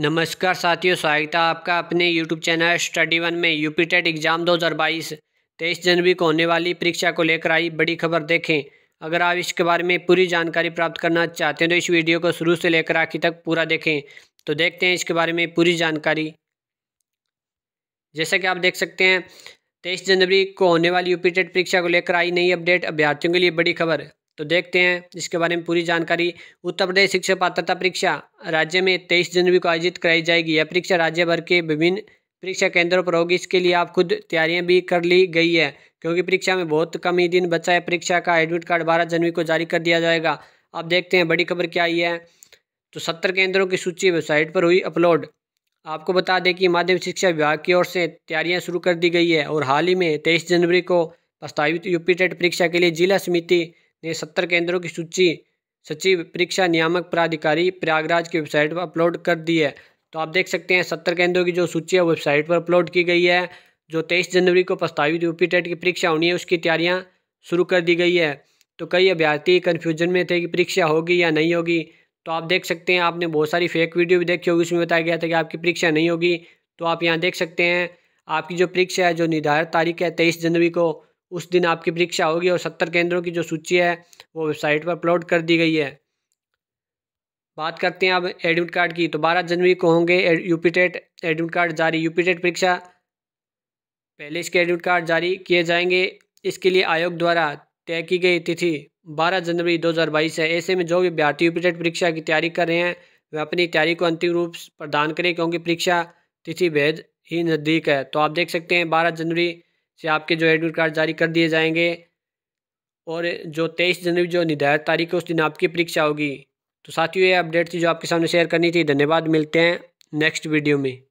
नमस्कार साथियों स्वागत है आपका अपने यूट्यूब चैनल स्टडी वन में यूपी टेट एग्ज़ाम 2022 तेईस जनवरी को होने वाली परीक्षा को लेकर आई बड़ी खबर देखें अगर आप इसके बारे में पूरी जानकारी प्राप्त करना चाहते हैं तो इस वीडियो को शुरू से लेकर आखिर तक पूरा देखें तो देखते हैं इसके बारे में पूरी जानकारी जैसा कि आप देख सकते हैं तेईस जनवरी को होने वाली यूपी e परीक्षा को लेकर आई नई अपडेट अभ्यर्थियों के लिए बड़ी खबर तो देखते हैं इसके बारे में पूरी जानकारी उत्तर प्रदेश शिक्षा पात्रता परीक्षा राज्य में तेईस जनवरी को आयोजित कराई जाएगी यह परीक्षा राज्य भर के विभिन्न परीक्षा केंद्रों पर होगी इसके लिए आप खुद तैयारियां भी कर ली गई है क्योंकि परीक्षा में बहुत कम ही दिन बचा है परीक्षा का एडमिट कार्ड बारह जनवरी को जारी कर दिया जाएगा आप देखते हैं बड़ी खबर क्या आई है तो सत्तर केंद्रों की सूची वेबसाइट पर हुई अपलोड आपको बता दें कि माध्यमिक शिक्षा विभाग की ओर से तैयारियां शुरू कर दी गई है और हाल ही में तेईस जनवरी को प्रस्तावित यूपी टेट परीक्षा के लिए जिला समिति ने सत्तर केंद्रों की सूची सचिव परीक्षा नियामक प्राधिकारी प्रयागराज की वेबसाइट पर अपलोड कर दी है तो आप देख सकते हैं सत्तर केंद्रों की जो सूची है वेबसाइट पर अपलोड की गई है जो तेईस जनवरी को प्रस्तावित यूपी टेट की परीक्षा होनी है उसकी तैयारियाँ शुरू कर दी गई है तो कई अभ्यर्थी कन्फ्यूजन में थे कि परीक्षा होगी या नहीं होगी तो आप देख सकते हैं आपने बहुत सारी फेक वीडियो भी देखी होगी उसमें बताया गया था कि आपकी परीक्षा नहीं होगी तो आप यहाँ देख सकते हैं आपकी जो परीक्षा है जो निर्धारित तारीख है तेईस जनवरी को उस दिन आपकी परीक्षा होगी और सत्तर केंद्रों की जो सूची है वो वेबसाइट पर अपलोड कर दी गई है बात करते हैं अब एडमिट कार्ड की तो बारह जनवरी को होंगे यूपी टेट एडमिट कार्ड जारी यूपी टेट परीक्षा पहले इसके एडमिट कार्ड जारी किए जाएंगे इसके लिए आयोग द्वारा तय की गई तिथि 12 जनवरी 2022 है ऐसे में जो भी अभ्यर्थी यूपी टेट परीक्षा की तैयारी कर रहे हैं वे अपनी तैयारी को अंतिम रूप प्रदान करें क्योंकि परीक्षा तिथि भेद ही नज़दीक है तो आप देख सकते हैं बारह जनवरी से आपके जो एडमिट कार्ड जारी कर दिए जाएंगे और जो तेईस जनवरी जो निर्धारित तारीख है उस दिन आपकी परीक्षा होगी तो साथियों ये अपडेट थी जो आपके सामने शेयर करनी थी धन्यवाद मिलते हैं नेक्स्ट वीडियो में